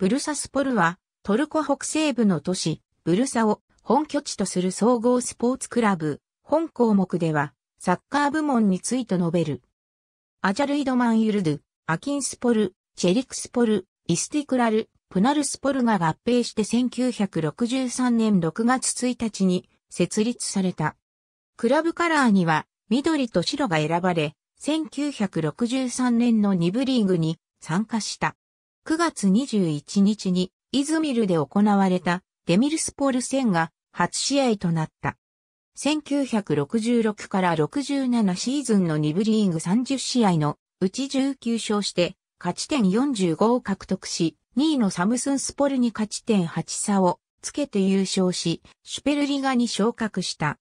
ブルサスポルは、トルコ北西部の都市、ブルサを本拠地とする総合スポーツクラブ、本項目では、サッカー部門について述べる。アジャルイドマンユルドゥ、アキンスポル、チェリクスポル、イスティクラル、プナルスポルが合併して1963年6月1日に設立された。クラブカラーには緑と白が選ばれ、1963年の2部リーグに参加した。9月21日にイズミルで行われたデミルスポール戦が初試合となった。1966から67シーズンの2部リーグ30試合のうち19勝して勝ち点45を獲得し、2位のサムスンスポルに勝ち点8差をつけて優勝し、シュペルリガに昇格した。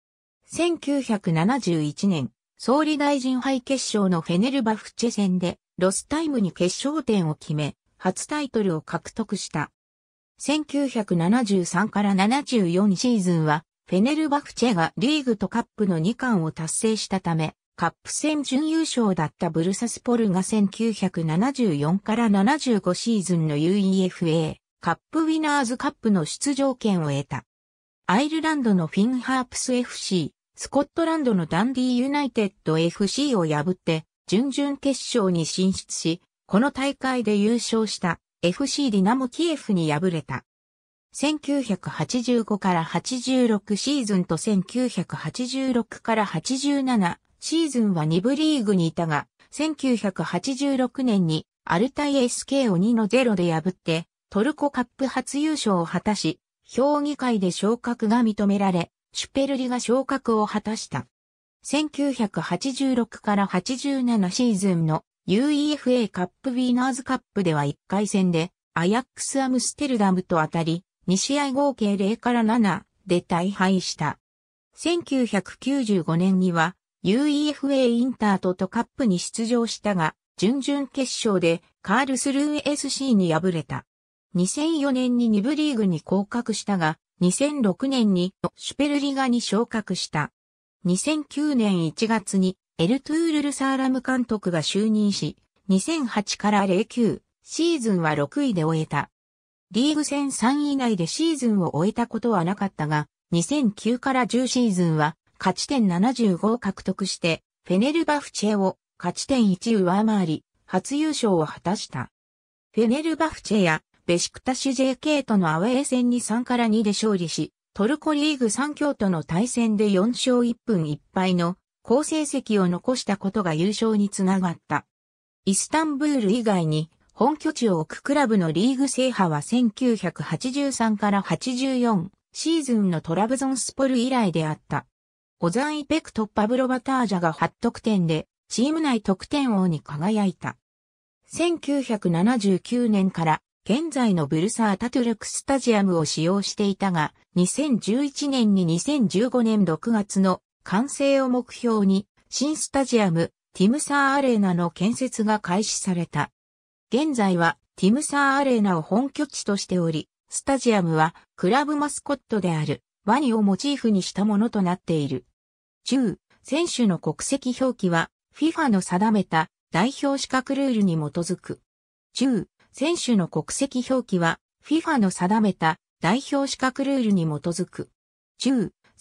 1971年、総理大臣杯決勝のフェネルバフチェ戦で、ロスタイムに決勝点を決め、初タイトルを獲得した。1973から74シーズンは、フェネルバフチェがリーグとカップの2冠を達成したため、カップ戦準優勝だったブルサスポルが1974から75シーズンの UEFA カップウィナーズカップの出場権を得た。アイルランドのフィンハープス FC、スコットランドのダンディユナイテッド FC を破って準々決勝に進出し、この大会で優勝した FC ディナモキエフに敗れた。1985から86シーズンと1986から87シーズンは2部リーグにいたが、1986年にアルタイ SK を2の0で破ってトルコカップ初優勝を果たし、評議会で昇格が認められ、シュペルリが昇格を果たした。1986から87シーズンの UEFA カップウィーナーズカップでは1回戦で、アヤックスアムステルダムと当たり、2試合合計0から7で大敗した。1995年には UEFA インタートとカップに出場したが、準々決勝でカールスルー SC に敗れた。2004年に2部リーグに降格したが、2006年にシュペルリガに昇格した。2009年1月にエルトゥール・ルサーラム監督が就任し、2008から09シーズンは6位で終えた。リーグ戦3位以内でシーズンを終えたことはなかったが、2009から10シーズンは勝ち点75を獲得して、フェネルバフチェを勝ち点1上回り、初優勝を果たした。フェネルバフチェやベシクタシ JK とのアウェー戦に3から2で勝利し、トルコリーグ3強との対戦で4勝1分1敗の好成績を残したことが優勝につながった。イスタンブール以外に本拠地を置くクラブのリーグ制覇は1983から84シーズンのトラブゾンスポル以来であった。オザン・イペクとパブロ・バタージャが8得点でチーム内得点王に輝いた。1979年から現在のブルサータトゥルクスタジアムを使用していたが、2011年に2015年6月の完成を目標に、新スタジアム、ティムサーアレーナの建設が開始された。現在は、ティムサーアレーナを本拠地としており、スタジアムは、クラブマスコットである、ワニをモチーフにしたものとなっている。中、選手の国籍表記は、FIFA の定めた代表資格ルールに基づく。中、選手の国籍表記は、FIFA の定めた代表資格ルールに基づく。中、